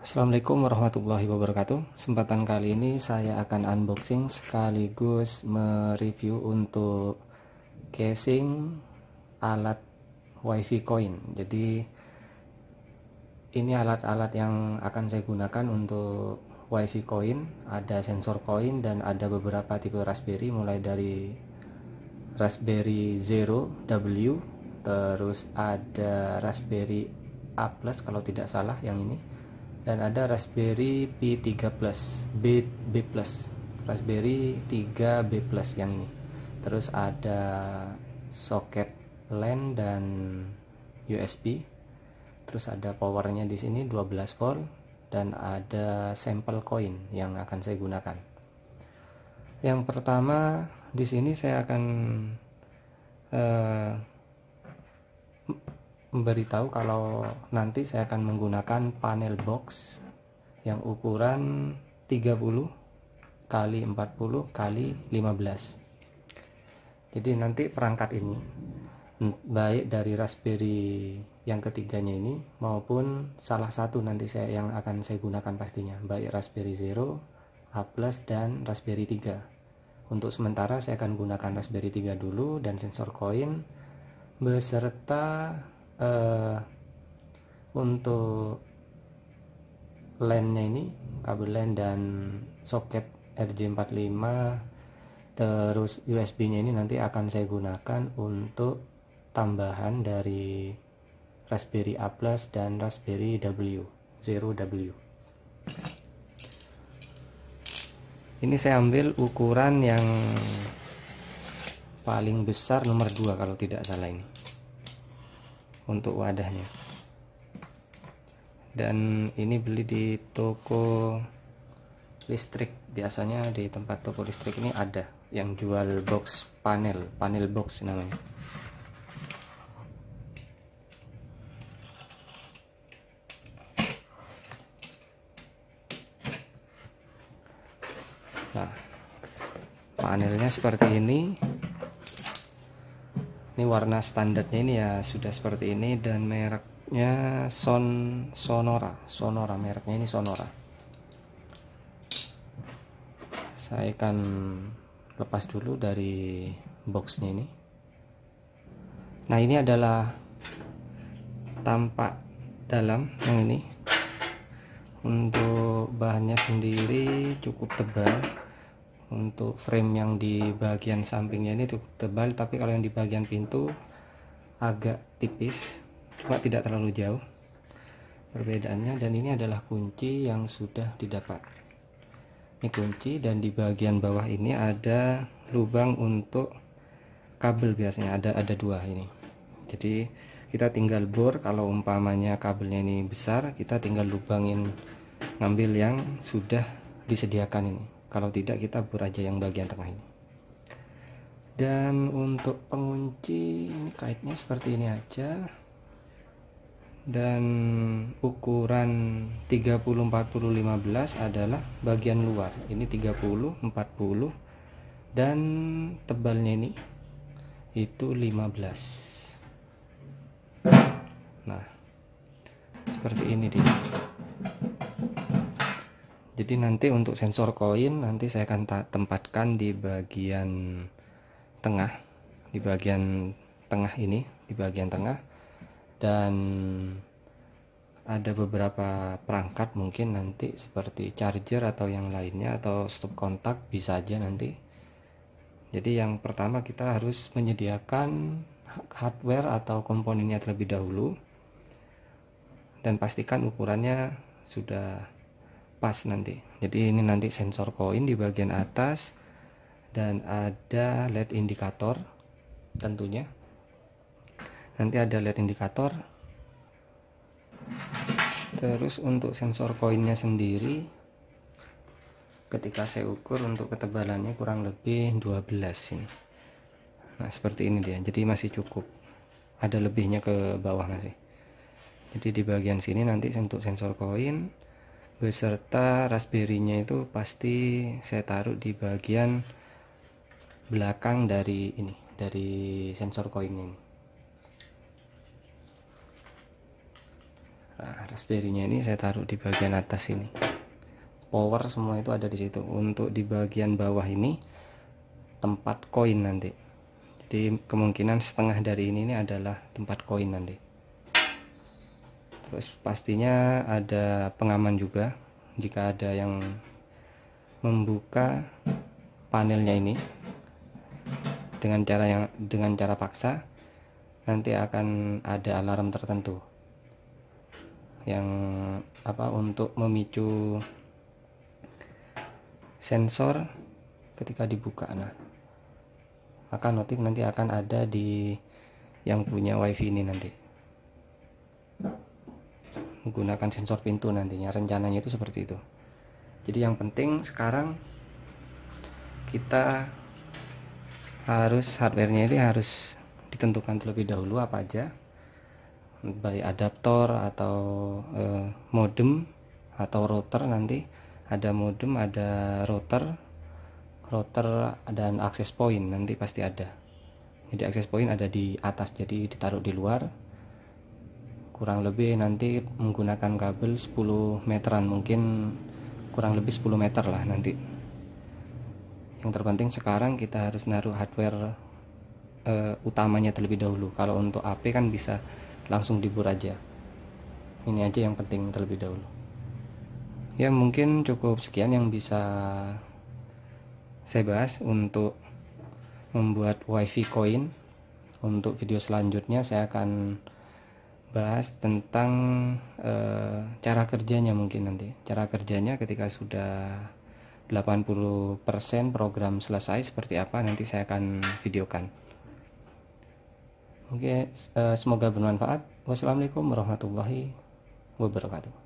Assalamualaikum warahmatullahi wabarakatuh Sempatan kali ini saya akan unboxing sekaligus mereview untuk casing alat wifi coin Jadi ini alat-alat yang akan saya gunakan untuk wifi coin Ada sensor coin dan ada beberapa tipe raspberry mulai dari raspberry 0W Terus ada raspberry A plus kalau tidak salah yang ini dan ada Raspberry Pi 3 Plus B, B Plus Raspberry 3 B Plus yang ini terus ada soket LAN dan USB terus ada powernya di sini 12 volt dan ada sampel koin yang akan saya gunakan yang pertama di sini saya akan eh, memberitahu kalau nanti saya akan menggunakan panel box yang ukuran 30 kali 40 kali 15 jadi nanti perangkat ini baik dari raspberry yang ketiganya ini maupun salah satu nanti saya yang akan saya gunakan pastinya baik raspberry zero A plus dan raspberry 3 untuk sementara saya akan gunakan raspberry 3 dulu dan sensor koin beserta uh, untuk LAN-nya ini kabel LAN dan soket RJ45 terus USB-nya ini nanti akan saya gunakan untuk tambahan dari Raspberry A+ dan Raspberry W 0W. Ini saya ambil ukuran yang paling besar nomor 2 kalau tidak salah ini untuk wadahnya dan ini beli di toko listrik biasanya di tempat toko listrik ini ada yang jual box panel panel box namanya nah panelnya seperti ini ini warna standarnya ini ya sudah seperti ini dan mereknya Son Sonora Sonora mereknya ini Sonora saya akan lepas dulu dari boxnya ini nah ini adalah tampak dalam yang ini untuk bahannya sendiri cukup tebal untuk frame yang di bagian sampingnya ini cukup tebal tapi kalau yang di bagian pintu agak tipis cuma tidak terlalu jauh perbedaannya dan ini adalah kunci yang sudah didapat ini kunci dan di bagian bawah ini ada lubang untuk kabel biasanya ada ada dua ini jadi kita tinggal bor kalau umpamanya kabelnya ini besar kita tinggal lubangin ngambil yang sudah disediakan ini kalau tidak kita beraja aja yang bagian tengah ini dan untuk pengunci ini kaitnya seperti ini aja dan ukuran 30 40 15 adalah bagian luar ini 30 40 dan tebalnya ini itu 15 nah seperti ini dia jadi nanti untuk sensor koin nanti saya akan tempatkan di bagian tengah di bagian tengah ini di bagian tengah dan ada beberapa perangkat mungkin nanti seperti charger atau yang lainnya atau stop kontak bisa aja nanti jadi yang pertama kita harus menyediakan hardware atau komponennya terlebih dahulu dan pastikan ukurannya sudah pas nanti jadi ini nanti sensor koin di bagian atas dan ada LED indikator tentunya nanti ada LED indikator terus untuk sensor koinnya sendiri ketika saya ukur untuk ketebalannya kurang lebih 12 ini nah seperti ini dia jadi masih cukup ada lebihnya ke bawah masih jadi di bagian sini nanti untuk sensor koin beserta raspberry-nya itu pasti saya taruh di bagian belakang dari ini, dari sensor koin ini. Nah, raspberry-nya ini saya taruh di bagian atas ini. Power semua itu ada di situ. Untuk di bagian bawah ini tempat koin nanti. Jadi kemungkinan setengah dari ini, ini adalah tempat koin nanti terus pastinya ada pengaman juga jika ada yang membuka panelnya ini dengan cara yang dengan cara paksa nanti akan ada alarm tertentu yang apa untuk memicu sensor ketika dibuka nah maka notif nanti akan ada di yang punya wifi ini nanti menggunakan sensor pintu nantinya rencananya itu seperti itu jadi yang penting sekarang kita harus hardwarenya ini harus ditentukan terlebih dahulu apa aja baik adaptor atau eh, modem atau router nanti ada modem ada router router dan akses point nanti pasti ada jadi akses point ada di atas jadi ditaruh di luar kurang lebih nanti menggunakan kabel 10 meteran mungkin kurang lebih 10 meter lah nanti yang terpenting sekarang kita harus naruh hardware uh, utamanya terlebih dahulu kalau untuk AP kan bisa langsung dibur aja ini aja yang penting terlebih dahulu ya mungkin cukup sekian yang bisa saya bahas untuk membuat wifi coin untuk video selanjutnya saya akan bahas tentang e, cara kerjanya mungkin nanti. Cara kerjanya ketika sudah 80% program selesai seperti apa nanti saya akan videokan. Oke, e, semoga bermanfaat. Wassalamualaikum warahmatullahi wabarakatuh.